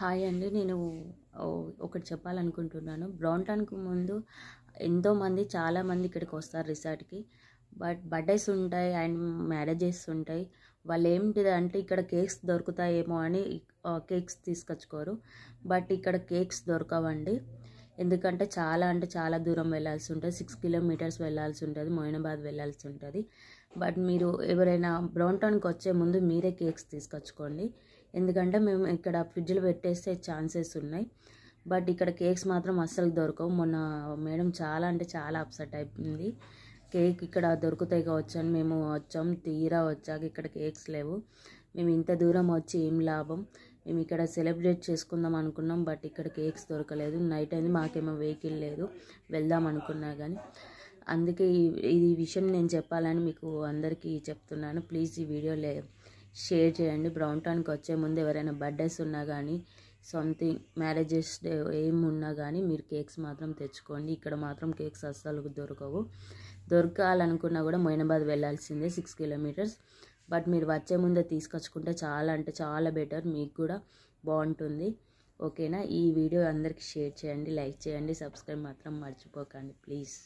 hi అండి నేను ఒకటి చెప్పాలనుకుంటున్నాను బ్రాంటాన్కు ముందు ఎంతోమంది చాలామంది ఇక్కడికి వస్తారు రిసార్ట్కి బట్ బర్త్డేస్ ఉంటాయి అండ్ మ్యారేజెస్ ఉంటాయి వాళ్ళు ఏమిటి అంటే ఇక్కడ కేక్స్ దొరుకుతాయేమో అని కేక్స్ తీసుకొచ్చుకోరు బట్ ఇక్కడ కేక్స్ దొరకవండి ఎందుకంటే చాలా అంటే చాలా దూరం వెళ్ళాల్సి ఉంటుంది సిక్స్ కిలోమీటర్స్ వెళ్ళాల్సి ఉంటుంది మోయినాబాద్ వెళ్ళాల్సి ఉంటుంది బట్ మీరు ఎవరైనా బ్రౌన్ టౌన్కి వచ్చే ముందు మీరే కేక్స్ తీసుకొచ్చుకోండి ఎందుకంటే మేము ఇక్కడ ఫ్రిడ్జ్లో పెట్టేస్తే ఛాన్సెస్ ఉన్నాయి బట్ ఇక్కడ కేక్స్ మాత్రం అస్సలు దొరకవు మొన్న మేడం చాలా అంటే చాలా అప్సెట్ అయిపోయింది కేక్ ఇక్కడ దొరుకుతాయి కావచ్చు అని మేము వచ్చాం తీరా వచ్చాక ఇక్కడ కేక్స్ లేవు మేము ఇంత దూరం వచ్చి ఏం లాభం మేము ఇక్కడ సెలబ్రేట్ చేసుకుందాం అనుకున్నాం బట్ ఇక్కడ కేక్స్ దొరకలేదు నైట్ అయింది మాకేమో వెహికల్ లేదు వెళ్దాం అనుకున్నా కానీ అందుకే ఈ విషయం నేను చెప్పాలని మీకు అందరికీ చెప్తున్నాను ప్లీజ్ ఈ వీడియో లే షేర్ చేయండి బ్రౌన్ టౌన్కి వచ్చే ముందు ఎవరైనా బర్త్డేస్ ఉన్నా కానీ సంథింగ్ మ్యారేజెస్ డే ఏం ఉన్నా కానీ మీరు కేక్స్ మాత్రం తెచ్చుకోండి ఇక్కడ మాత్రం కేక్స్ అస్సలు దొరకవు దొరకాలనుకున్నా కూడా మొయినాబాద్ వెళ్ళాల్సిందే సిక్స్ కిలోమీటర్స్ బట్ మీరు వచ్చే ముందే తీసుకొచ్చుకుంటే చాలా అంటే చాలా బెటర్ మీకు కూడా బాగుంటుంది ఓకేనా ఈ వీడియో అందరికీ షేర్ చేయండి లైక్ చేయండి సబ్స్క్రైబ్ మాత్రం మర్చిపోకండి ప్లీజ్